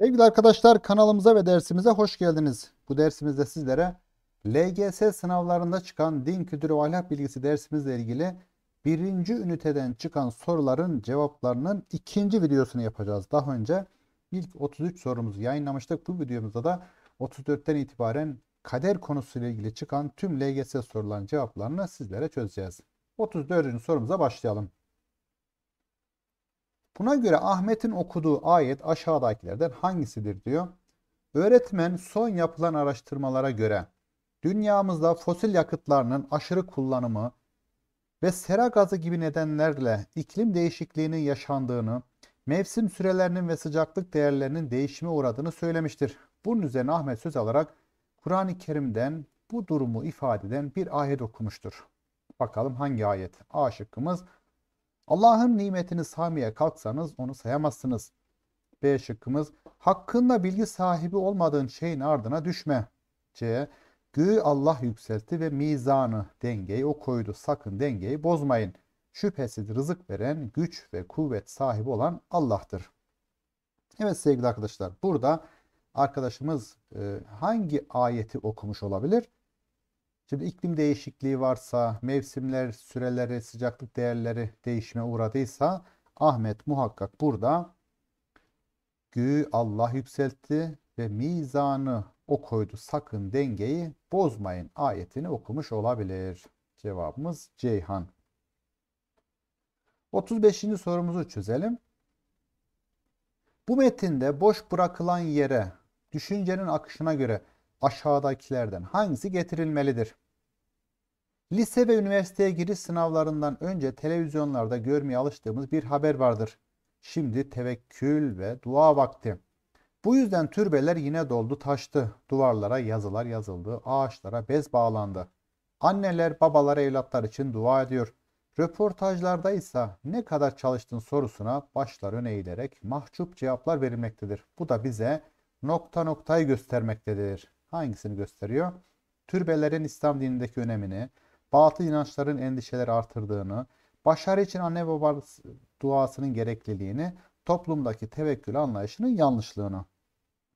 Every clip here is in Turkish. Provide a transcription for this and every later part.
Sevgili arkadaşlar kanalımıza ve dersimize hoş geldiniz. Bu dersimizde sizlere LGS sınavlarında çıkan din kültürü ve ahlak bilgisi dersimizle ilgili birinci üniteden çıkan soruların cevaplarının ikinci videosunu yapacağız. Daha önce ilk 33 sorumuzu yayınlamıştık. Bu videomuzda da 34'ten itibaren kader konusuyla ilgili çıkan tüm LGS soruların cevaplarını sizlere çözeceğiz. 34. sorumuza başlayalım. Buna göre Ahmet'in okuduğu ayet aşağıdakilerden hangisidir diyor. Öğretmen son yapılan araştırmalara göre dünyamızda fosil yakıtlarının aşırı kullanımı ve sera gazı gibi nedenlerle iklim değişikliğinin yaşandığını, mevsim sürelerinin ve sıcaklık değerlerinin değişime uğradığını söylemiştir. Bunun üzerine Ahmet söz alarak Kur'an-ı Kerim'den bu durumu ifade eden bir ayet okumuştur. Bakalım hangi ayet? A şıkkımız Allah'ın nimetini saymaya kalksanız onu sayamazsınız. B şıkkımız hakkında bilgi sahibi olmadığın şeyin ardına düşme. C. Göğü Allah yükseltti ve mizanı dengeyi o koydu. Sakın dengeyi bozmayın. Şüphesiz rızık veren, güç ve kuvvet sahibi olan Allah'tır. Evet sevgili arkadaşlar burada arkadaşımız e, hangi ayeti okumuş olabilir? Şimdi iklim değişikliği varsa, mevsimler, süreleri, sıcaklık değerleri değişime uğradıysa Ahmet muhakkak burada göğü Allah yükseltti ve mizanı o koydu. Sakın dengeyi bozmayın ayetini okumuş olabilir. Cevabımız Ceyhan. 35. sorumuzu çözelim. Bu metinde boş bırakılan yere düşüncenin akışına göre aşağıdakilerden hangisi getirilmelidir? Lise ve üniversiteye giriş sınavlarından önce televizyonlarda görmeye alıştığımız bir haber vardır. Şimdi tevekkül ve dua vakti. Bu yüzden türbeler yine doldu taştı. Duvarlara yazılar yazıldı, ağaçlara bez bağlandı. Anneler babalar evlatlar için dua ediyor. Röportajlarda ise ne kadar çalıştın sorusuna başlar öne eğilerek mahcup cevaplar verilmektedir. Bu da bize nokta noktayı göstermektedir hangisini gösteriyor? Türbelerin İslam dinindeki önemini, batıl inançların endişeleri artırdığını, başarı için anne baba duasının gerekliliğini, toplumdaki tevekkül anlayışının yanlışlığını.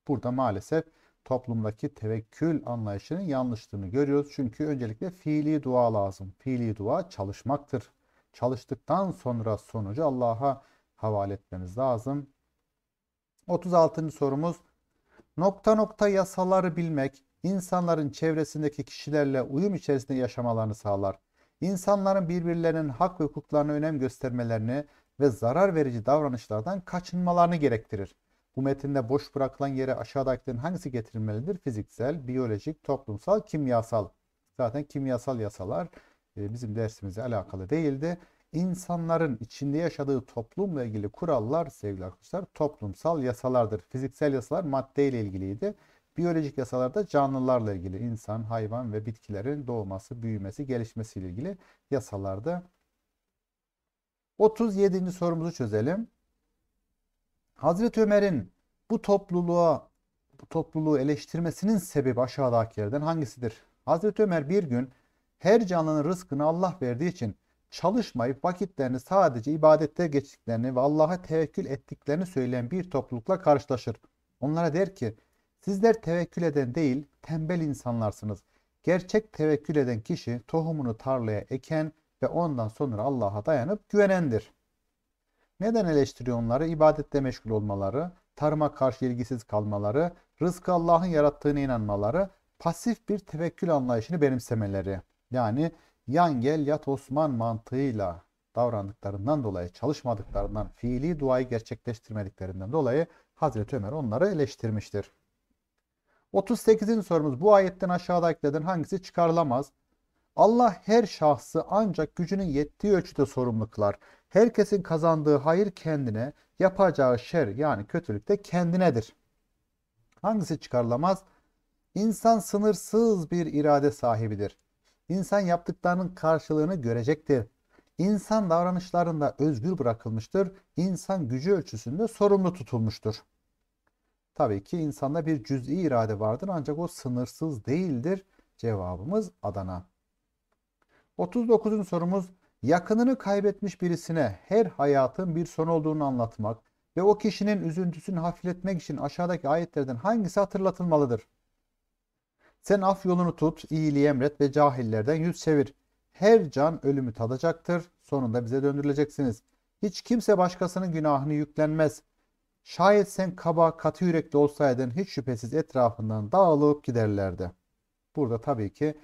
Burada maalesef toplumdaki tevekkül anlayışının yanlışlığını görüyoruz. Çünkü öncelikle fiili dua lazım. Fiili dua çalışmaktır. Çalıştıktan sonra sonucu Allah'a havale etmemiz lazım. 36. sorumuz nokta nokta yasaları bilmek insanların çevresindeki kişilerle uyum içerisinde yaşamalarını sağlar. İnsanların birbirlerinin hak ve hukuklarına önem göstermelerini ve zarar verici davranışlardan kaçınmalarını gerektirir. Bu metinde boş bırakılan yere aşağıdakilerin hangisi getirilmelidir? Fiziksel, biyolojik, toplumsal, kimyasal. Zaten kimyasal yasalar e, bizim dersimize alakalı değildi. İnsanların içinde yaşadığı toplumla ilgili kurallar sevgili arkadaşlar toplumsal yasalardır. Fiziksel yasalar maddeyle ilgiliydi. Biyolojik yasalar da canlılarla ilgili insan, hayvan ve bitkilerin doğması, büyümesi, gelişmesi ilgili yasalardı. 37. sorumuzu çözelim. Hazreti Ömer'in bu topluluğa bu topluluğu eleştirmesinin sebebi aşağıdakilerden hangisidir? Hazreti Ömer bir gün her canlının rızkını Allah verdiği için çalışmayıp vakitlerini sadece ibadette geçtiklerini ve Allah'a tevekkül ettiklerini söyleyen bir toplulukla karşılaşır. Onlara der ki sizler tevekkül eden değil tembel insanlarsınız. Gerçek tevekkül eden kişi tohumunu tarlaya eken ve ondan sonra Allah'a dayanıp güvenendir. Neden eleştiriyor onları? İbadette meşgul olmaları, tarıma karşı ilgisiz kalmaları, rızkı Allah'ın yarattığına inanmaları, pasif bir tevekkül anlayışını benimsemeleri. Yani yan gel yat Osman mantığıyla davrandıklarından dolayı, çalışmadıklarından, fiili duayı gerçekleştirmediklerinden dolayı Hazreti Ömer onları eleştirmiştir. 38. sorumuz bu ayetten aşağıda aşağıdakilerden hangisi çıkarılamaz? Allah her şahsı ancak gücünün yettiği ölçüde sorumlu kılar. Herkesin kazandığı hayır kendine, yapacağı şer yani kötülük de kendinedir. Hangisi çıkarılamaz? İnsan sınırsız bir irade sahibidir. İnsan yaptıklarının karşılığını görecektir. İnsan davranışlarında özgür bırakılmıştır. İnsan gücü ölçüsünde sorumlu tutulmuştur. Tabii ki insanda bir cüz'i irade vardır ancak o sınırsız değildir. Cevabımız Adana. 39. sorumuz yakınını kaybetmiş birisine her hayatın bir son olduğunu anlatmak ve o kişinin üzüntüsünü hafifletmek için aşağıdaki ayetlerden hangisi hatırlatılmalıdır? Sen af yolunu tut, iyiliği emret ve cahillerden yüz çevir. Her can ölümü tadacaktır. Sonunda bize döndürüleceksiniz. Hiç kimse başkasının günahını yüklenmez. Şayet sen kaba, katı yürekli olsaydın hiç şüphesiz etrafından dağılıp giderlerdi. Burada tabii ki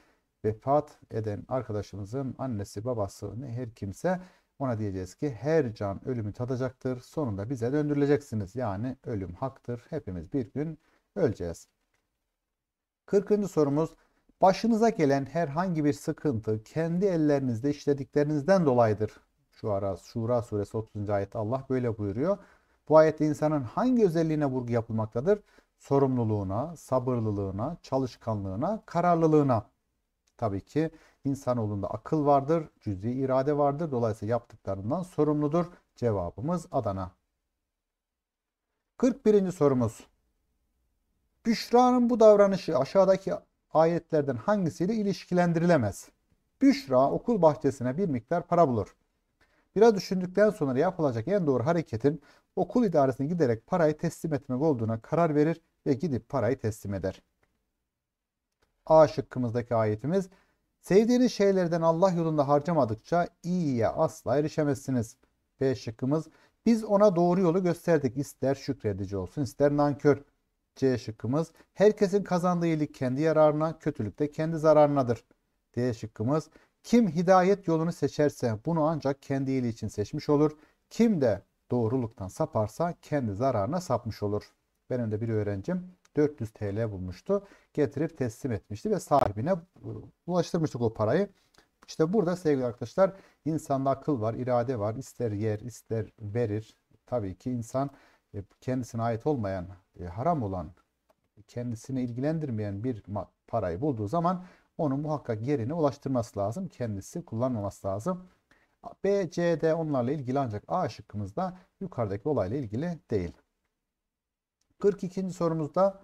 vefat eden arkadaşımızın annesi, babası, ne her kimse ona diyeceğiz ki her can ölümü tadacaktır. Sonunda bize döndürüleceksiniz. Yani ölüm haktır. Hepimiz bir gün öleceğiz. 40. sorumuz başınıza gelen herhangi bir sıkıntı kendi ellerinizde işlediklerinizden dolayıdır. Şu ara Şura suresi 30. ayet Allah böyle buyuruyor. Bu ayette insanın hangi özelliğine vurgu yapılmaktadır? Sorumluluğuna, sabırlılığına, çalışkanlığına, kararlılığına. Tabii ki insanoğlunda akıl vardır, cüzi irade vardır. Dolayısıyla yaptıklarından sorumludur. Cevabımız Adana. 41. sorumuz. Büşra'nın bu davranışı aşağıdaki ayetlerden hangisiyle ilişkilendirilemez? Büşra okul bahçesine bir miktar para bulur. Biraz düşündükten sonra yapılacak en doğru hareketin okul idaresine giderek parayı teslim etmek olduğuna karar verir ve gidip parayı teslim eder. A şıkkımızdaki ayetimiz Sevdiğiniz şeylerden Allah yolunda harcamadıkça iyiye asla erişemezsiniz. B şıkkımız biz ona doğru yolu gösterdik ister şükredici olsun ister nankör. C şıkkımız. Herkesin kazandığı iyilik kendi yararına, kötülük de kendi zararınadır. D şıkkımız. Kim hidayet yolunu seçerse bunu ancak kendi iyiliği için seçmiş olur. Kim de doğruluktan saparsa kendi zararına sapmış olur. Benim de bir öğrencim 400 TL bulmuştu. Getirip teslim etmişti ve sahibine ulaştırmıştık o parayı. İşte burada sevgili arkadaşlar insanda akıl var, irade var. İster yer, ister verir. Tabii ki insan e, kendisine ait olmayan e, haram olan, kendisini ilgilendirmeyen bir parayı bulduğu zaman onu muhakkak yerine ulaştırması lazım. Kendisi kullanmaması lazım. B, C, D onlarla ilgili ancak A şıkkımızda yukarıdaki olayla ilgili değil. 42. sorumuzda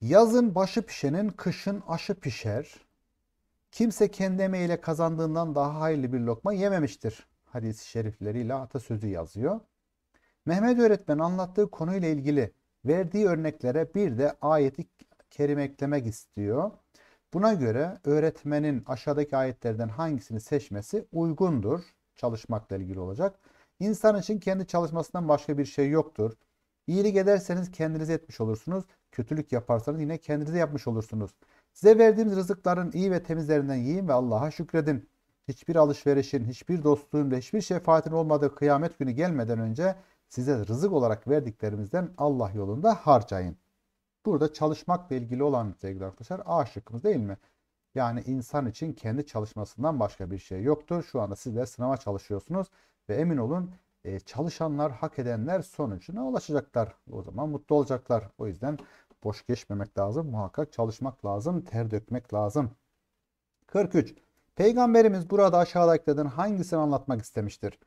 yazın başı pişenin kışın aşı pişer. Kimse kendi emeğiyle kazandığından daha hayırlı bir lokma yememiştir. Hadis-i şerifleriyle atasözü yazıyor. Mehmet öğretmen anlattığı konuyla ilgili verdiği örneklere bir de ayeti kerim eklemek istiyor. Buna göre öğretmenin aşağıdaki ayetlerden hangisini seçmesi uygundur çalışmakla ilgili olacak. İnsan için kendi çalışmasından başka bir şey yoktur. İyilik ederseniz kendinize etmiş olursunuz. Kötülük yaparsanız yine kendinize yapmış olursunuz. Size verdiğimiz rızıkların iyi ve temizlerinden yiyin ve Allah'a şükredin. Hiçbir alışverişin, hiçbir dostluğun ve hiçbir şefaatin olmadığı kıyamet günü gelmeden önce size rızık olarak verdiklerimizden Allah yolunda harcayın. Burada çalışmakla ilgili olan sevgili arkadaşlar A şıkkımız değil mi? Yani insan için kendi çalışmasından başka bir şey yoktur. Şu anda sizler sınava çalışıyorsunuz ve emin olun e, çalışanlar, hak edenler sonucuna ulaşacaklar. O zaman mutlu olacaklar. O yüzden boş geçmemek lazım. Muhakkak çalışmak lazım, ter dökmek lazım. 43. Peygamberimiz burada aşağıdakilerden hangisini anlatmak istemiştir?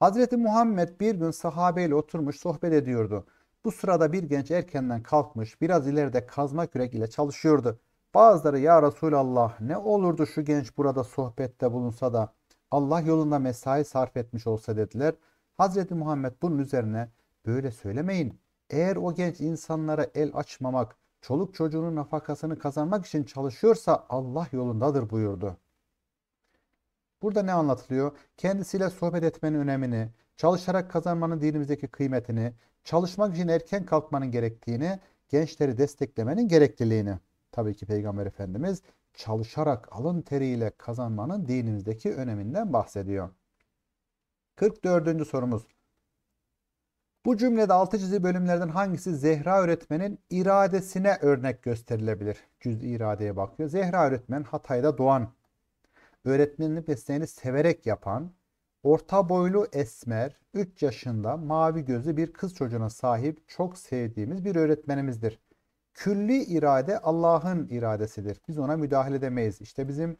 Hazreti Muhammed bir gün sahabeyle oturmuş sohbet ediyordu. Bu sırada bir genç erkenden kalkmış biraz ileride kazma kürek ile çalışıyordu. Bazıları ya Resulallah ne olurdu şu genç burada sohbette bulunsa da Allah yolunda mesai sarf etmiş olsa dediler. Hazreti Muhammed bunun üzerine böyle söylemeyin. Eğer o genç insanlara el açmamak, çoluk çocuğunun nafakasını kazanmak için çalışıyorsa Allah yolundadır buyurdu. Burada ne anlatılıyor? Kendisiyle sohbet etmenin önemini, çalışarak kazanmanın dinimizdeki kıymetini, çalışmak için erken kalkmanın gerektiğini, gençleri desteklemenin gerekliliğini. Tabii ki Peygamber Efendimiz çalışarak alın teriyle kazanmanın dinimizdeki öneminden bahsediyor. 44. sorumuz. Bu cümlede altı çizili bölümlerden hangisi Zehra öğretmenin iradesine örnek gösterilebilir? Cüz iradeye bakıyor. Zehra öğretmen Hatay'da doğan öğretmenini ve seni severek yapan, orta boylu esmer, 3 yaşında mavi gözlü bir kız çocuğuna sahip çok sevdiğimiz bir öğretmenimizdir. Külli irade Allah'ın iradesidir. Biz ona müdahale edemeyiz. İşte bizim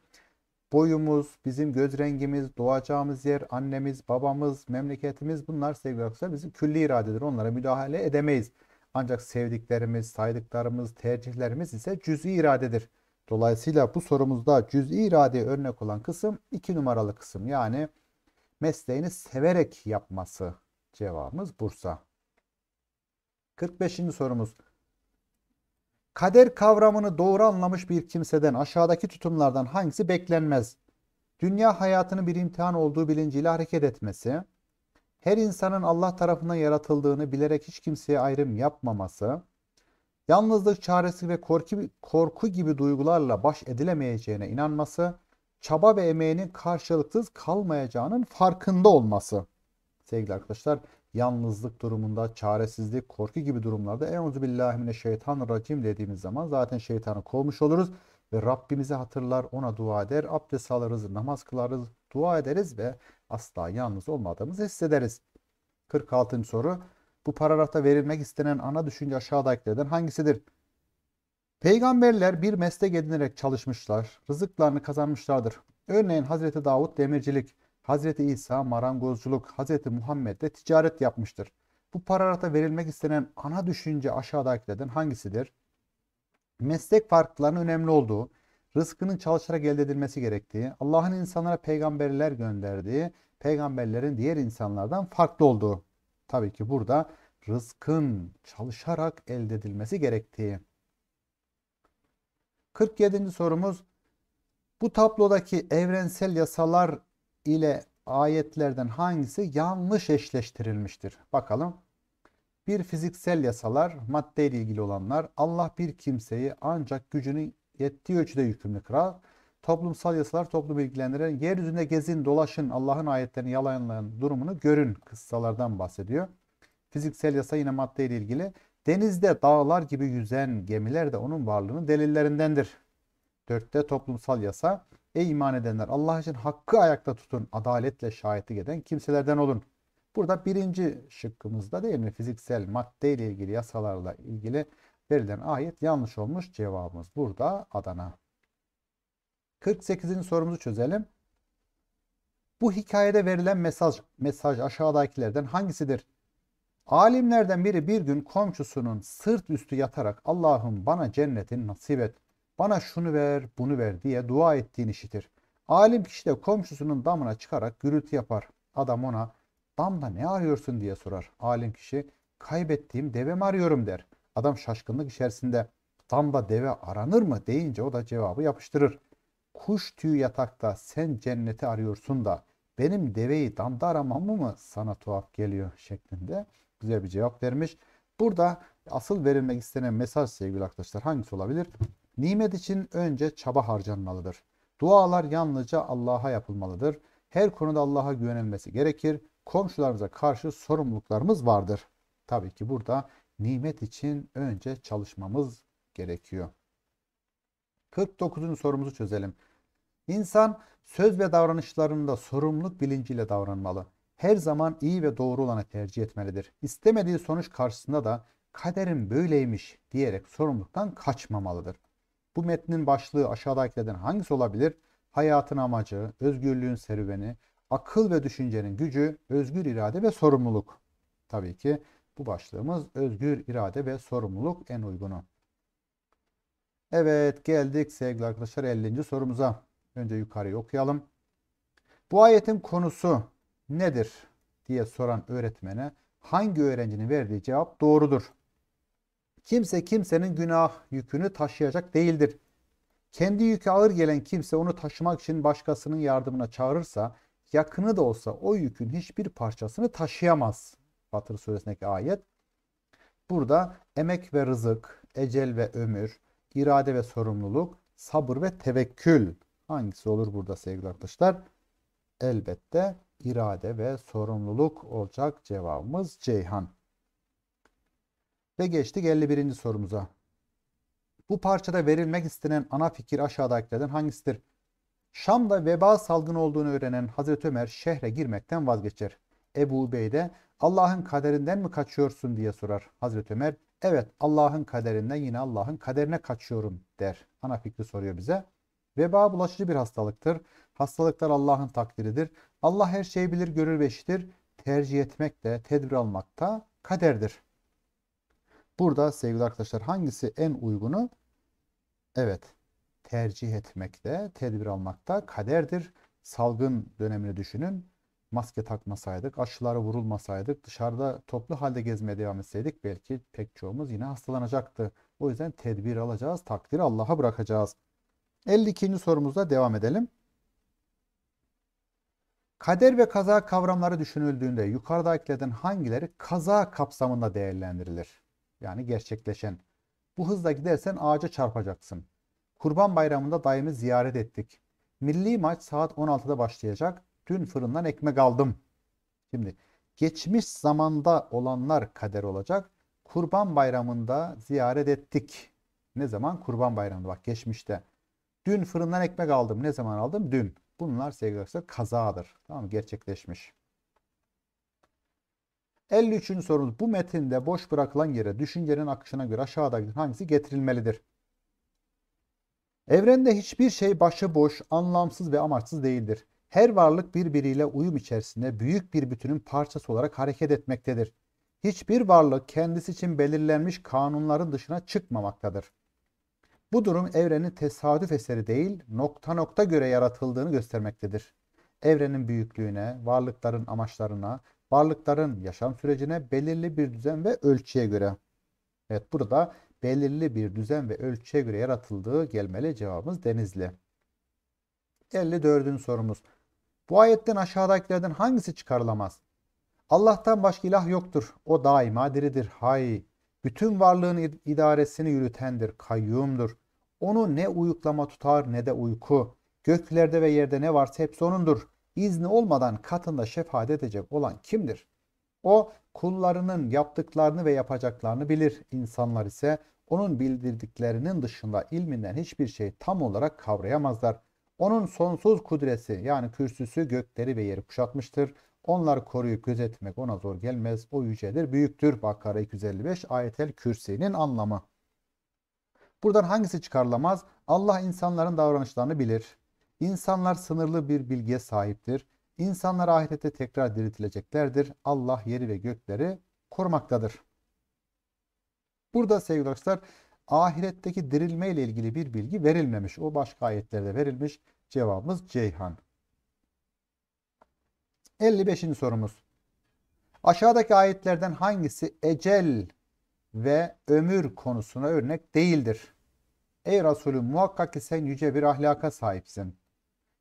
boyumuz, bizim göz rengimiz, doğacağımız yer, annemiz, babamız, memleketimiz bunlar sevgili arkadaşlar bizim külli iradedir. Onlara müdahale edemeyiz. Ancak sevdiklerimiz, saydıklarımız, tercihlerimiz ise cüz'i iradedir. Dolayısıyla bu sorumuzda cüz'i iradeye örnek olan kısım 2 numaralı kısım. Yani mesleğini severek yapması cevabımız Bursa. 45. sorumuz. Kader kavramını doğru anlamış bir kimseden aşağıdaki tutumlardan hangisi beklenmez? Dünya hayatının bir imtihan olduğu bilinciyle hareket etmesi, her insanın Allah tarafından yaratıldığını bilerek hiç kimseye ayrım yapmaması, Yalnızlık çaresi ve korku, korku gibi duygularla baş edilemeyeceğine inanması, çaba ve emeğinin karşılıksız kalmayacağının farkında olması. Sevgili arkadaşlar, yalnızlık durumunda, çaresizlik, korku gibi durumlarda Euzubillahimineşşeytanirracim dediğimiz zaman zaten şeytanı kovmuş oluruz ve Rabbimizi hatırlar, ona dua eder, abdest alırız, namaz kılarız, dua ederiz ve asla yalnız olmadığımızı hissederiz. 46. soru bu paragrafta verilmek istenen ana düşünce aşağıdakilerden hangisidir? Peygamberler bir meslek edinerek çalışmışlar, rızıklarını kazanmışlardır. Örneğin Hazreti Davud demircilik, Hazreti İsa marangozculuk, Hazreti Muhammed de ticaret yapmıştır. Bu paragrafta verilmek istenen ana düşünce aşağıdakilerden hangisidir? Meslek farklılığının önemli olduğu, rızkının çalışarak elde edilmesi gerektiği, Allah'ın insanlara peygamberler gönderdiği, peygamberlerin diğer insanlardan farklı olduğu. Tabii ki burada rızkın çalışarak elde edilmesi gerektiği. 47. sorumuz bu tablodaki evrensel yasalar ile ayetlerden hangisi yanlış eşleştirilmiştir? Bakalım. Bir fiziksel yasalar, madde ile ilgili olanlar, Allah bir kimseyi ancak gücünü yettiği ölçüde yükümlü kral toplumsal yasalar toplumu ilgilendiren yeryüzünde gezin, dolaşın, Allah'ın ayetlerini yalanlayan durumunu görün kıssalardan bahsediyor. Fiziksel yasa yine madde ile ilgili. Denizde dağlar gibi yüzen gemiler de onun varlığının delillerindendir. Dörtte toplumsal yasa. Ey iman edenler Allah için hakkı ayakta tutun. Adaletle şahitlik eden kimselerden olun. Burada birinci şıkkımızda değil mi? Fiziksel madde ile ilgili yasalarla ilgili verilen ayet yanlış olmuş cevabımız burada Adana. 48. sorumuzu çözelim. Bu hikayede verilen mesaj, mesaj aşağıdakilerden hangisidir? Alimlerden biri bir gün komşusunun sırt üstü yatarak Allah'ım bana cennetin nasip et. Bana şunu ver, bunu ver diye dua ettiğini işitir. Alim kişi de komşusunun damına çıkarak gürültü yapar. Adam ona damda ne arıyorsun diye sorar. Alim kişi kaybettiğim devemi arıyorum der. Adam şaşkınlık içerisinde damda deve aranır mı deyince o da cevabı yapıştırır. Kuş tüyü yatakta sen cenneti arıyorsun da benim deveyi damda aramam mı sana tuhaf geliyor şeklinde güzel bir cevap vermiş. Burada asıl verilmek istenen mesaj sevgili arkadaşlar hangisi olabilir? Nimet için önce çaba harcanmalıdır. Dualar yalnızca Allah'a yapılmalıdır. Her konuda Allah'a güvenilmesi gerekir. Komşularımıza karşı sorumluluklarımız vardır. Tabii ki burada nimet için önce çalışmamız gerekiyor. 49. sorumuzu çözelim. İnsan söz ve davranışlarında sorumluluk bilinciyle davranmalı. Her zaman iyi ve doğru olanı tercih etmelidir. İstemediği sonuç karşısında da kaderim böyleymiş diyerek sorumluluktan kaçmamalıdır. Bu metnin başlığı aşağıdakilerden hangisi olabilir? Hayatın amacı, özgürlüğün serüveni, akıl ve düşüncenin gücü, özgür irade ve sorumluluk. Tabii ki bu başlığımız özgür irade ve sorumluluk en uygunu. Evet geldik sevgili arkadaşlar 50. sorumuza. Önce yukarıyı okuyalım. Bu ayetin konusu nedir diye soran öğretmene hangi öğrencinin verdiği cevap doğrudur. Kimse kimsenin günah yükünü taşıyacak değildir. Kendi yükü ağır gelen kimse onu taşımak için başkasının yardımına çağırırsa yakını da olsa o yükün hiçbir parçasını taşıyamaz. Fatır suresindeki ayet. Burada emek ve rızık, ecel ve ömür, irade ve sorumluluk, sabır ve tevekkül. Hangisi olur burada sevgili arkadaşlar? Elbette irade ve sorumluluk olacak cevabımız Ceyhan. Ve geçtik 51. sorumuza. Bu parçada verilmek istenen ana fikir aşağıdakilerden hangisidir? Şam'da veba salgını olduğunu öğrenen Hazreti Ömer şehre girmekten vazgeçer. Ebu Bey de Allah'ın kaderinden mi kaçıyorsun diye sorar. Hazreti Ömer Evet Allah'ın kaderinden yine Allah'ın kaderine kaçıyorum der. Ana fikri soruyor bize. Veba bulaşıcı bir hastalıktır. Hastalıklar Allah'ın takdiridir. Allah her şeyi bilir, görür ve işitir. Tercih etmek de, tedbir almak da kaderdir. Burada sevgili arkadaşlar hangisi en uygunu? Evet, tercih etmek de, tedbir almak da kaderdir. Salgın dönemini düşünün maske takmasaydık, aşılara vurulmasaydık, dışarıda toplu halde gezmeye devam etseydik belki pek çoğumuz yine hastalanacaktı. O yüzden tedbir alacağız, takdiri Allah'a bırakacağız. 52. sorumuzla devam edelim. Kader ve kaza kavramları düşünüldüğünde yukarıdakilerden hangileri kaza kapsamında değerlendirilir? Yani gerçekleşen. Bu hızla gidersen ağaca çarpacaksın. Kurban bayramında dayımı ziyaret ettik. Milli maç saat 16'da başlayacak dün fırından ekmek aldım. Şimdi geçmiş zamanda olanlar kader olacak. Kurban bayramında ziyaret ettik. Ne zaman? Kurban bayramında bak geçmişte. Dün fırından ekmek aldım. Ne zaman aldım? Dün. Bunlar sevgili arkadaşlar kazadır. Tamam mı? Gerçekleşmiş. 53. sorumuz. Bu metinde boş bırakılan yere düşüncenin akışına göre aşağıdaki hangisi getirilmelidir? Evrende hiçbir şey başıboş, anlamsız ve amaçsız değildir. Her varlık birbiriyle uyum içerisinde büyük bir bütünün parçası olarak hareket etmektedir. Hiçbir varlık kendisi için belirlenmiş kanunların dışına çıkmamaktadır. Bu durum evrenin tesadüf eseri değil, nokta nokta göre yaratıldığını göstermektedir. Evrenin büyüklüğüne, varlıkların amaçlarına, varlıkların yaşam sürecine belirli bir düzen ve ölçüye göre. Evet burada belirli bir düzen ve ölçüye göre yaratıldığı gelmeli cevabımız Denizli. 54. sorumuz. Bu ayetten aşağıdakilerden hangisi çıkarılamaz? Allah'tan başka ilah yoktur. O daima diridir. Hay. Bütün varlığın idaresini yürütendir. Kayyumdur. Onu ne uyuklama tutar ne de uyku. Göklerde ve yerde ne varsa hepsi onundur. İzni olmadan katında şefaat edecek olan kimdir? O kullarının yaptıklarını ve yapacaklarını bilir. İnsanlar ise onun bildirdiklerinin dışında ilminden hiçbir şey tam olarak kavrayamazlar. Onun sonsuz kudresi yani kürsüsü gökleri ve yeri kuşatmıştır. Onlar koruyup gözetmek ona zor gelmez. O yücedir, büyüktür. Bakara 255 ayetel kürsinin anlamı. Buradan hangisi çıkarılamaz? Allah insanların davranışlarını bilir. İnsanlar sınırlı bir bilgiye sahiptir. İnsanlar ahirette tekrar diriltileceklerdir. Allah yeri ve gökleri korumaktadır. Burada sevgili arkadaşlar ahiretteki dirilme ile ilgili bir bilgi verilmemiş. O başka ayetlerde verilmiş. Cevabımız Ceyhan. 55. sorumuz. Aşağıdaki ayetlerden hangisi ecel ve ömür konusuna örnek değildir? Ey Resulüm muhakkak ki sen yüce bir ahlaka sahipsin.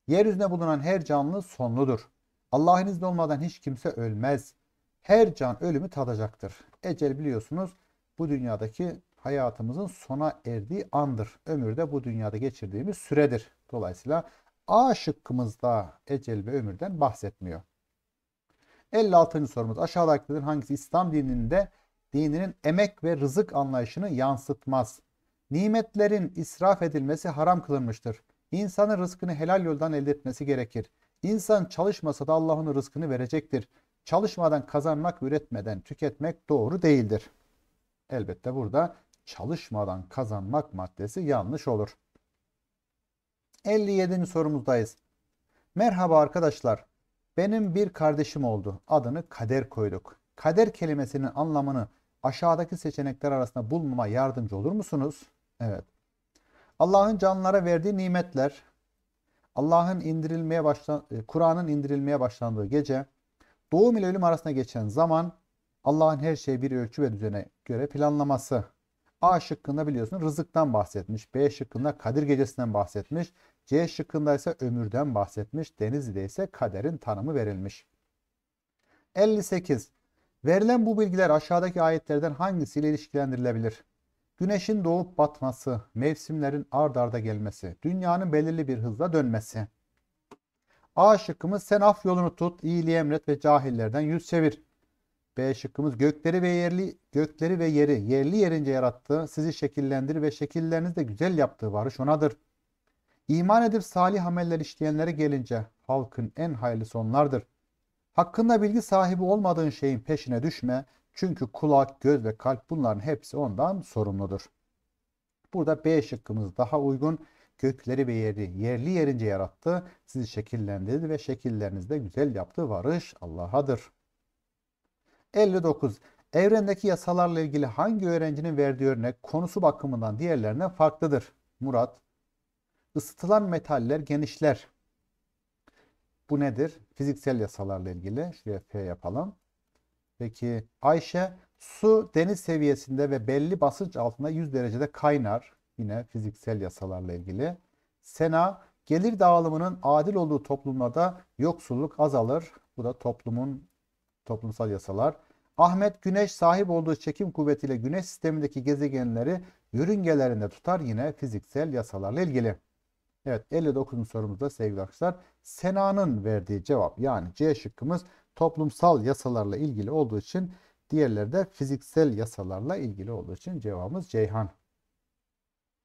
Yeryüzünde bulunan her canlı sonludur. Allah'ın izni olmadan hiç kimse ölmez. Her can ölümü tadacaktır. Ecel biliyorsunuz bu dünyadaki hayatımızın sona erdiği andır. Ömür de bu dünyada geçirdiğimiz süredir. Dolayısıyla A şıkkımızda ecel ve ömürden bahsetmiyor. 56. sorumuz aşağıdakilerden hangisi İslam dininde dininin emek ve rızık anlayışını yansıtmaz? Nimetlerin israf edilmesi haram kılınmıştır. İnsanın rızkını helal yoldan elde etmesi gerekir. İnsan çalışmasa da Allah onun rızkını verecektir. Çalışmadan kazanmak, üretmeden tüketmek doğru değildir. Elbette burada çalışmadan kazanmak maddesi yanlış olur. 57. sorumuzdayız. Merhaba arkadaşlar. Benim bir kardeşim oldu. Adını Kader koyduk. Kader kelimesinin anlamını aşağıdaki seçenekler arasında bulmama yardımcı olur musunuz? Evet. Allah'ın canlılara verdiği nimetler, Allah'ın indirilmeye başlan e, Kur'an'ın indirilmeye başlandığı gece, doğum ile ölüm arasında geçen zaman, Allah'ın her şeyi bir ölçü ve düzene göre planlaması A şıkkında biliyorsunuz rızıktan bahsetmiş. B şıkkında Kadir Gecesi'nden bahsetmiş. C şıkkında ise ömürden bahsetmiş. Denizli'de ise kaderin tanımı verilmiş. 58. Verilen bu bilgiler aşağıdaki ayetlerden hangisiyle ilişkilendirilebilir? Güneşin doğup batması, mevsimlerin ard arda gelmesi, dünyanın belirli bir hızla dönmesi. A şıkkımız sen af yolunu tut, iyiliği emret ve cahillerden yüz çevir. B şıkkımız gökleri ve yerli gökleri ve yeri yerli yerince yarattığı sizi şekillendirir ve şekillerinizi de güzel yaptığı varış onadır. İman edip salih ameller işleyenlere gelince halkın en hayırlısı sonlardır. Hakkında bilgi sahibi olmadığın şeyin peşine düşme. Çünkü kulak, göz ve kalp bunların hepsi ondan sorumludur. Burada B şıkkımız daha uygun. Gökleri ve yeri yerli yerince yarattı. Sizi şekillendirdi ve şekillerinizde güzel yaptı. Varış Allah'adır. 59. Evrendeki yasalarla ilgili hangi öğrencinin verdiği örnek konusu bakımından diğerlerine farklıdır? Murat. Isıtılan metaller genişler. Bu nedir? Fiziksel yasalarla ilgili. Şuraya F yapalım. Peki Ayşe su deniz seviyesinde ve belli basınç altında 100 derecede kaynar. Yine fiziksel yasalarla ilgili. Sena gelir dağılımının adil olduğu toplumlarda yoksulluk azalır. Bu da toplumun toplumsal yasalar. Ahmet Güneş sahip olduğu çekim kuvvetiyle Güneş sistemindeki gezegenleri yörüngelerinde tutar yine fiziksel yasalarla ilgili. Evet 59. sorumuzda sevgili arkadaşlar Sena'nın verdiği cevap yani C şıkkımız toplumsal yasalarla ilgili olduğu için diğerleri de fiziksel yasalarla ilgili olduğu için cevabımız Ceyhan.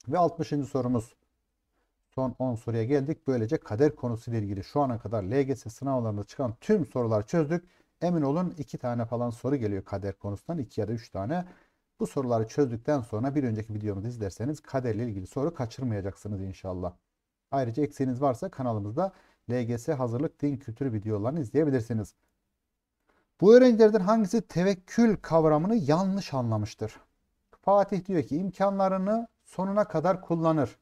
Ve 60. sorumuz. Son 10 soruya geldik. Böylece kader konusuyla ilgili şu ana kadar LGS sınavlarında çıkan tüm soruları çözdük. Emin olun iki tane falan soru geliyor kader konusundan. iki ya da üç tane. Bu soruları çözdükten sonra bir önceki videomuzu izlerseniz kaderle ilgili soru kaçırmayacaksınız inşallah. Ayrıca eksiğiniz varsa kanalımızda LGS hazırlık din kültürü videolarını izleyebilirsiniz. Bu öğrencilerden hangisi tevekkül kavramını yanlış anlamıştır? Fatih diyor ki imkanlarını sonuna kadar kullanır.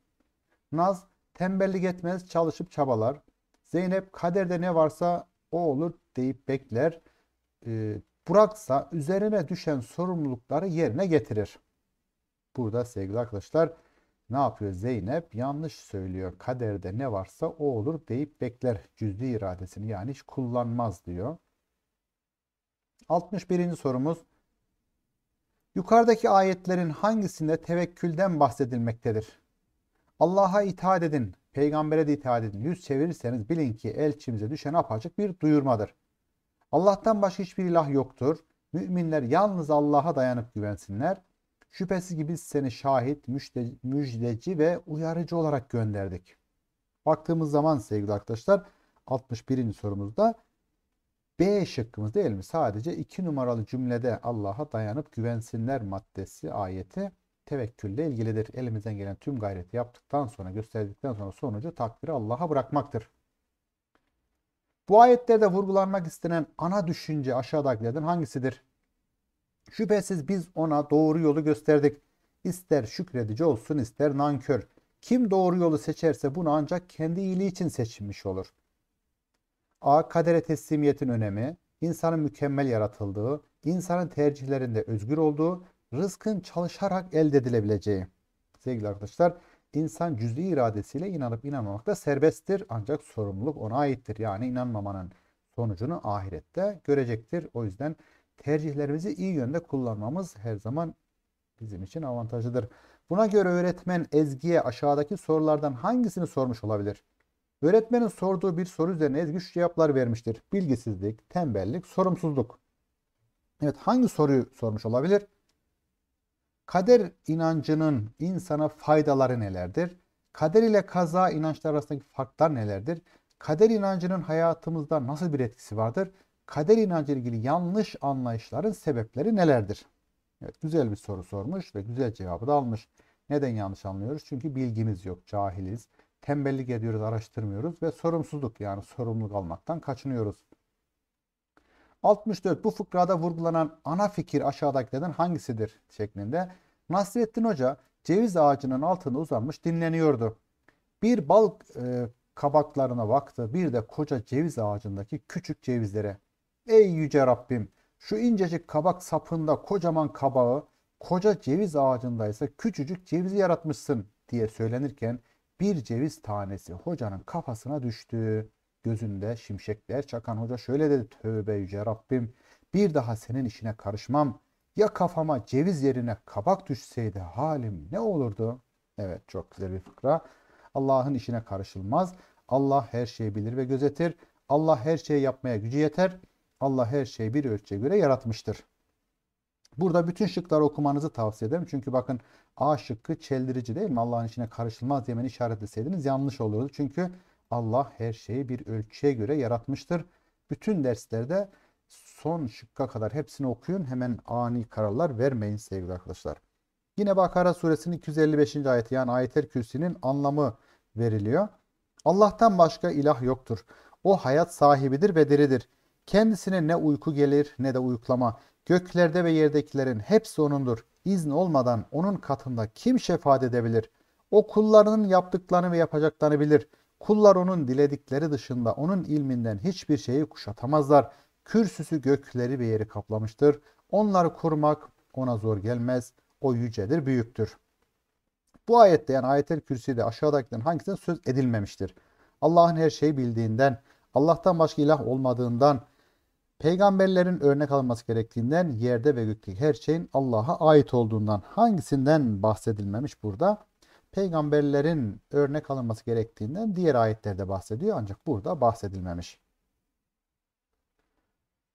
Naz tembellik etmez çalışıp çabalar. Zeynep kaderde ne varsa o olur deyip bekler. E, Buraksa üzerine düşen sorumlulukları yerine getirir. Burada sevgili arkadaşlar ne yapıyor Zeynep? Yanlış söylüyor. Kaderde ne varsa o olur deyip bekler. Cüzdi iradesini yani hiç kullanmaz diyor. 61. sorumuz. Yukarıdaki ayetlerin hangisinde tevekkülden bahsedilmektedir? Allah'a itaat edin peygambere de itaat edin. Yüz çevirirseniz bilin ki elçimize düşen apaçık bir duyurmadır. Allah'tan başka hiçbir ilah yoktur. Müminler yalnız Allah'a dayanıp güvensinler. Şüphesiz ki biz seni şahit, müjdeci ve uyarıcı olarak gönderdik. Baktığımız zaman sevgili arkadaşlar 61. sorumuzda B şıkkımız değil mi? Sadece 2 numaralı cümlede Allah'a dayanıp güvensinler maddesi ayeti tevekkülle ilgilidir. Elimizden gelen tüm gayreti yaptıktan sonra, gösterdikten sonra sonucu takdiri Allah'a bırakmaktır. Bu ayetlerde vurgulanmak istenen ana düşünce aşağıdakilerden hangisidir? Şüphesiz biz ona doğru yolu gösterdik. İster şükredici olsun ister nankör. Kim doğru yolu seçerse bunu ancak kendi iyiliği için seçilmiş olur. A. Kadere teslimiyetin önemi, insanın mükemmel yaratıldığı, insanın tercihlerinde özgür olduğu rızkın çalışarak elde edilebileceği. Sevgili arkadaşlar insan cüz'i iradesiyle inanıp inanmamakta serbesttir ancak sorumluluk ona aittir. Yani inanmamanın sonucunu ahirette görecektir. O yüzden tercihlerimizi iyi yönde kullanmamız her zaman bizim için avantajlıdır. Buna göre öğretmen Ezgi'ye aşağıdaki sorulardan hangisini sormuş olabilir? Öğretmenin sorduğu bir soru üzerine Ezgi şu cevaplar vermiştir. Bilgisizlik, tembellik, sorumsuzluk. Evet hangi soruyu sormuş olabilir? Kader inancının insana faydaları nelerdir? Kader ile kaza inançları arasındaki farklar nelerdir? Kader inancının hayatımızda nasıl bir etkisi vardır? Kader inancı ile ilgili yanlış anlayışların sebepleri nelerdir? Evet, güzel bir soru sormuş ve güzel cevabı da almış. Neden yanlış anlıyoruz? Çünkü bilgimiz yok, cahiliz. Tembellik ediyoruz, araştırmıyoruz ve sorumsuzluk yani sorumluluk almaktan kaçınıyoruz. 64 bu fıkrada vurgulanan ana fikir aşağıdakilerden hangisidir şeklinde. Nasrettin Hoca ceviz ağacının altında uzanmış dinleniyordu. Bir bal e, kabaklarına baktı bir de koca ceviz ağacındaki küçük cevizlere. Ey yüce Rabbim şu incecik kabak sapında kocaman kabağı koca ceviz ağacındaysa küçücük cevizi yaratmışsın diye söylenirken bir ceviz tanesi hocanın kafasına düştü gözünde şimşekler çakan hoca şöyle dedi. Tövbe yüce Rabbim bir daha senin işine karışmam. Ya kafama ceviz yerine kabak düşseydi halim ne olurdu? Evet çok güzel bir fıkra. Allah'ın işine karışılmaz. Allah her şeyi bilir ve gözetir. Allah her şeyi yapmaya gücü yeter. Allah her şeyi bir ölçüye göre yaratmıştır. Burada bütün şıkları okumanızı tavsiye ederim. Çünkü bakın A şıkkı çeldirici değil mi? Allah'ın işine karışılmaz demeni işaretleseydiniz yanlış olurdu. Çünkü Allah her şeyi bir ölçüye göre yaratmıştır. Bütün derslerde son şıkka kadar hepsini okuyun. Hemen ani kararlar vermeyin sevgili arkadaşlar. Yine Bakara suresinin 255. ayeti yani ayetel kürsinin anlamı veriliyor. Allah'tan başka ilah yoktur. O hayat sahibidir ve diridir. Kendisine ne uyku gelir ne de uyuklama. Göklerde ve yerdekilerin hepsi O'nundur. İzn olmadan O'nun katında kim şefaat edebilir? O kullarının yaptıklarını ve yapacaklarını bilir.'' Kullar onun diledikleri dışında onun ilminden hiçbir şeyi kuşatamazlar. Kürsüsü gökleri ve yeri kaplamıştır. Onları kurmak ona zor gelmez. O yücedir, büyüktür. Bu ayette yani ayetel kürsüde aşağıdakilerin hangisinden söz edilmemiştir? Allah'ın her şeyi bildiğinden, Allah'tan başka ilah olmadığından, peygamberlerin örnek alınması gerektiğinden, yerde ve gökteki her şeyin Allah'a ait olduğundan hangisinden bahsedilmemiş burada? peygamberlerin örnek alınması gerektiğinden diğer ayetlerde bahsediyor ancak burada bahsedilmemiş.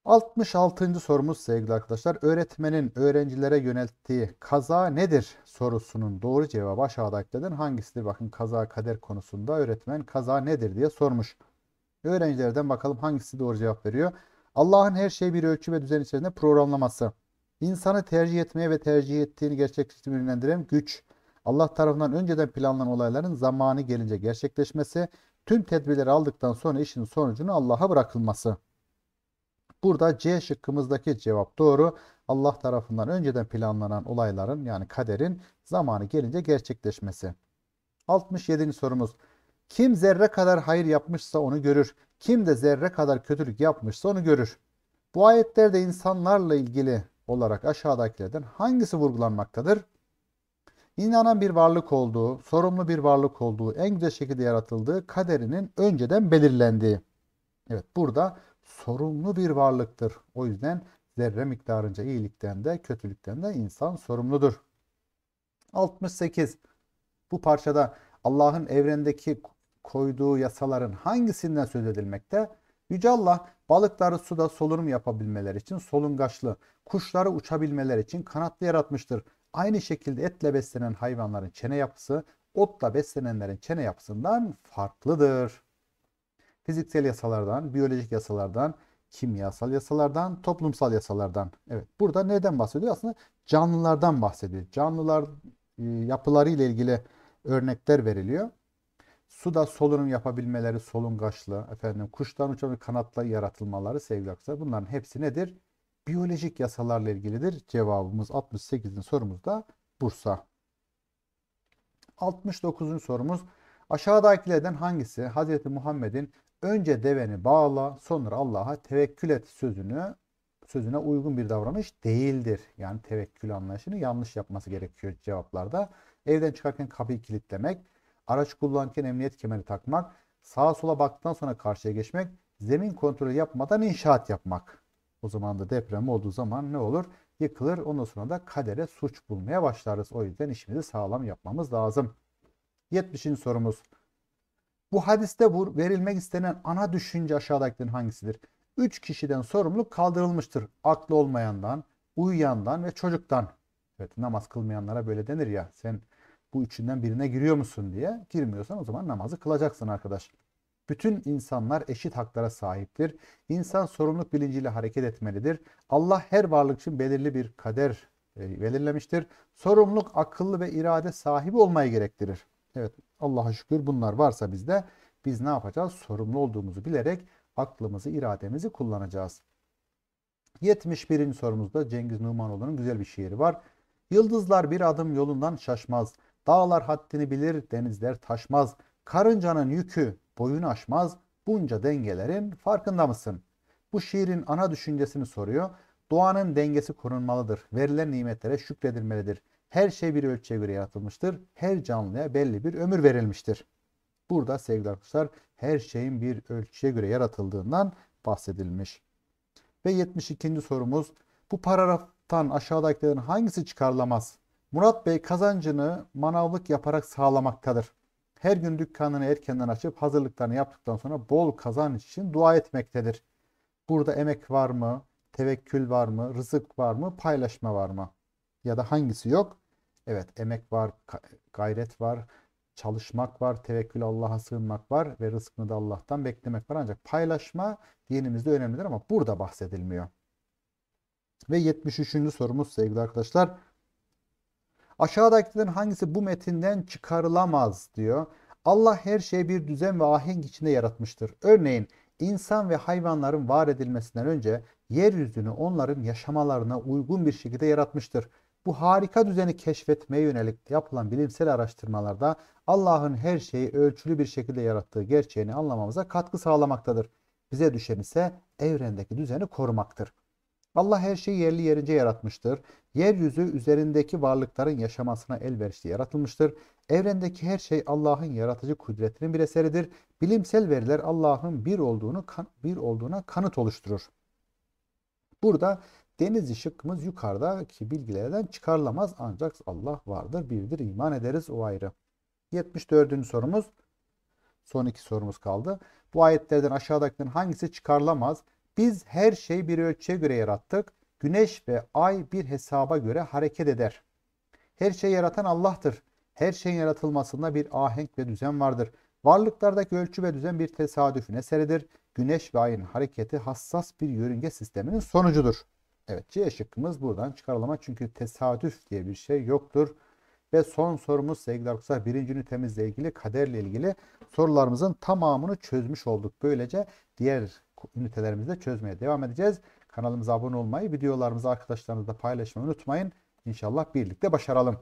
66. sorumuz sevgili arkadaşlar. Öğretmenin öğrencilere yönelttiği kaza nedir sorusunun doğru cevabı aşağıdakilerden hangisidir? Bakın kaza kader konusunda öğretmen kaza nedir diye sormuş. Öğrencilerden bakalım hangisi doğru cevap veriyor. Allah'ın her şeyi bir ölçü ve düzen içerisinde programlaması. İnsanı tercih etmeye ve tercih ettiğini gerçekleştirmeyi yönlendiren güç. Allah tarafından önceden planlanan olayların zamanı gelince gerçekleşmesi, tüm tedbirleri aldıktan sonra işin sonucunu Allah'a bırakılması. Burada C şıkkımızdaki cevap doğru. Allah tarafından önceden planlanan olayların yani kaderin zamanı gelince gerçekleşmesi. 67. sorumuz. Kim zerre kadar hayır yapmışsa onu görür. Kim de zerre kadar kötülük yapmışsa onu görür. Bu ayetlerde insanlarla ilgili olarak aşağıdakilerden hangisi vurgulanmaktadır? inanan bir varlık olduğu, sorumlu bir varlık olduğu, en güzel şekilde yaratıldığı, kaderinin önceden belirlendiği. Evet burada sorumlu bir varlıktır. O yüzden zerre miktarınca iyilikten de kötülükten de insan sorumludur. 68. Bu parçada Allah'ın evrendeki koyduğu yasaların hangisinden söz edilmekte? Yüce Allah balıkları suda solunum yapabilmeleri için solungaçlı, kuşları uçabilmeleri için kanatlı yaratmıştır. Aynı şekilde etle beslenen hayvanların çene yapısı otla beslenenlerin çene yapısından farklıdır. Fiziksel yasalardan, biyolojik yasalardan, kimyasal yasalardan, toplumsal yasalardan. Evet, burada neden bahsediyor? Aslında canlılardan bahsediyor. Canlılar e, yapıları ile ilgili örnekler veriliyor. Suda solunum yapabilmeleri, solungaçlı, efendim kuşların uçan kanatla yaratılmaları sevgili arkadaşlar. Bunların hepsi nedir? biyolojik yasalarla ilgilidir. Cevabımız 68'in sorumuz da Bursa. 69. sorumuz aşağıdakilerden hangisi Hz. Muhammed'in önce deveni bağla sonra Allah'a tevekkül et sözünü sözüne uygun bir davranış değildir. Yani tevekkül anlayışını yanlış yapması gerekiyor cevaplarda. Evden çıkarken kapıyı kilitlemek, araç kullanırken emniyet kemeri takmak, sağa sola baktıktan sonra karşıya geçmek, zemin kontrolü yapmadan inşaat yapmak. O zaman da deprem olduğu zaman ne olur? Yıkılır. Ondan sonra da kadere suç bulmaya başlarız. O yüzden işimizi sağlam yapmamız lazım. 70. sorumuz. Bu hadiste bu verilmek istenen ana düşünce aşağıdakilerin hangisidir? 3 kişiden sorumluluk kaldırılmıştır. Aklı olmayandan, uyuyandan ve çocuktan. Evet namaz kılmayanlara böyle denir ya. Sen bu üçünden birine giriyor musun diye. Girmiyorsan o zaman namazı kılacaksın arkadaş. Bütün insanlar eşit haklara sahiptir. İnsan sorumluluk bilinciyle hareket etmelidir. Allah her varlık için belirli bir kader e, belirlemiştir. Sorumluluk akıllı ve irade sahibi olmayı gerektirir. Evet Allah'a şükür bunlar varsa bizde biz ne yapacağız? Sorumlu olduğumuzu bilerek aklımızı, irademizi kullanacağız. 71. sorumuzda Cengiz Numanoğlu'nun güzel bir şiiri var. Yıldızlar bir adım yolundan şaşmaz. Dağlar haddini bilir, denizler taşmaz. Karıncanın yükü boyunu aşmaz bunca dengelerin farkında mısın? Bu şiirin ana düşüncesini soruyor. Doğanın dengesi korunmalıdır. Verilen nimetlere şükredilmelidir. Her şey bir ölçüye göre yaratılmıştır. Her canlıya belli bir ömür verilmiştir. Burada sevgili arkadaşlar her şeyin bir ölçüye göre yaratıldığından bahsedilmiş. Ve 72. sorumuz bu paragraftan aşağıdakilerin hangisi çıkarlamaz? Murat Bey kazancını manavlık yaparak sağlamaktadır. Her gün dükkanını erkenden açıp hazırlıklarını yaptıktan sonra bol kazanç için dua etmektedir. Burada emek var mı? Tevekkül var mı? Rızık var mı? Paylaşma var mı? Ya da hangisi yok? Evet emek var, gayret var, çalışmak var, tevekkül Allah'a sığınmak var ve rızkını da Allah'tan beklemek var. Ancak paylaşma dinimizde önemlidir ama burada bahsedilmiyor. Ve 73. sorumuz sevgili arkadaşlar. Aşağıdakilerin hangisi bu metinden çıkarılamaz diyor. Allah her şeyi bir düzen ve ahenk içinde yaratmıştır. Örneğin insan ve hayvanların var edilmesinden önce yeryüzünü onların yaşamalarına uygun bir şekilde yaratmıştır. Bu harika düzeni keşfetmeye yönelik yapılan bilimsel araştırmalarda Allah'ın her şeyi ölçülü bir şekilde yarattığı gerçeğini anlamamıza katkı sağlamaktadır. Bize düşen ise evrendeki düzeni korumaktır. Allah her şeyi yerli yerince yaratmıştır. Yeryüzü üzerindeki varlıkların yaşamasına elverişli yaratılmıştır. Evrendeki her şey Allah'ın yaratıcı kudretinin bir eseridir. Bilimsel veriler Allah'ın bir olduğunu bir olduğuna kanıt oluşturur. Burada deniz şıkkımız yukarıdaki bilgilerden çıkarılamaz ancak Allah vardır, birdir, iman ederiz o ayrı. 74. sorumuz. Son iki sorumuz kaldı. Bu ayetlerden aşağıdakilerin hangisi çıkarılamaz? Biz her şeyi bir ölçüye göre yarattık. Güneş ve ay bir hesaba göre hareket eder. Her şeyi yaratan Allah'tır. Her şeyin yaratılmasında bir ahenk ve düzen vardır. Varlıklardaki ölçü ve düzen bir tesadüfün eseridir. Güneş ve ayın hareketi hassas bir yörünge sisteminin sonucudur. Evet C şıkkımız buradan çıkarılama çünkü tesadüf diye bir şey yoktur. Ve son sorumuz sevgili arkadaşlar birinci ünitemizle ilgili kaderle ilgili sorularımızın tamamını çözmüş olduk. Böylece diğer ünitelerimizde çözmeye devam edeceğiz. Kanalımıza abone olmayı, videolarımızı arkadaşlarınızla paylaşmayı unutmayın. İnşallah birlikte başaralım.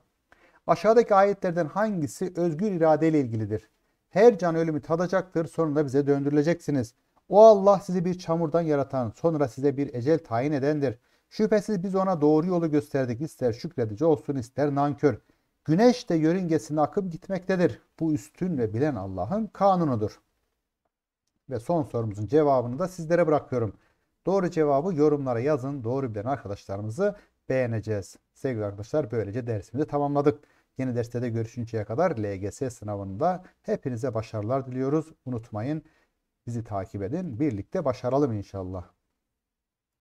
Aşağıdaki ayetlerden hangisi özgür irade ile ilgilidir? Her can ölümü tadacaktır, sonunda bize döndürüleceksiniz. O Allah sizi bir çamurdan yaratan, sonra size bir ecel tayin edendir. Şüphesiz biz ona doğru yolu gösterdik. ister şükredici olsun, ister nankör. Güneş de yörüngesinde akıp gitmektedir. Bu üstün ve bilen Allah'ın kanunudur. Ve son sorumuzun cevabını da sizlere bırakıyorum. Doğru cevabı yorumlara yazın. Doğru bilen arkadaşlarımızı beğeneceğiz. Sevgili arkadaşlar böylece dersimizi tamamladık. Yeni derste de görüşünceye kadar LGS sınavında hepinize başarılar diliyoruz. Unutmayın bizi takip edin. Birlikte başaralım inşallah.